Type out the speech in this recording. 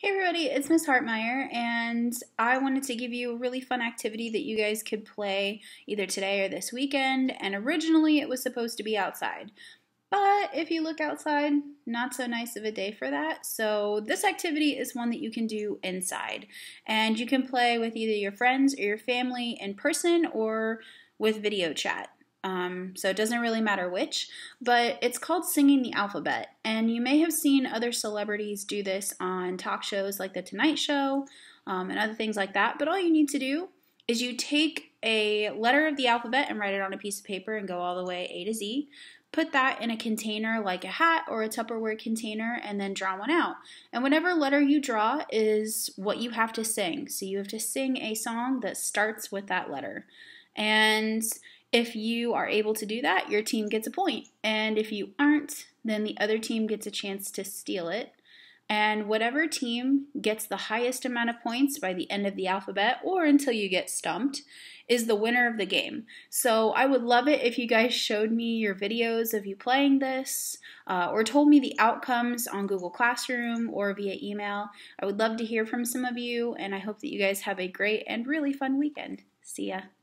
Hey everybody, it's Miss Hartmeyer, and I wanted to give you a really fun activity that you guys could play either today or this weekend. And originally it was supposed to be outside, but if you look outside, not so nice of a day for that. So this activity is one that you can do inside, and you can play with either your friends or your family in person or with video chat. Um, so it doesn't really matter which, but it's called singing the alphabet. And you may have seen other celebrities do this on talk shows like The Tonight Show um, and other things like that. But all you need to do is you take a letter of the alphabet and write it on a piece of paper and go all the way A to Z. Put that in a container like a hat or a Tupperware container and then draw one out. And whatever letter you draw is what you have to sing. So you have to sing a song that starts with that letter. And if you are able to do that, your team gets a point. And if you aren't, then the other team gets a chance to steal it. And whatever team gets the highest amount of points by the end of the alphabet or until you get stumped is the winner of the game. So I would love it if you guys showed me your videos of you playing this uh, or told me the outcomes on Google Classroom or via email. I would love to hear from some of you, and I hope that you guys have a great and really fun weekend. See ya.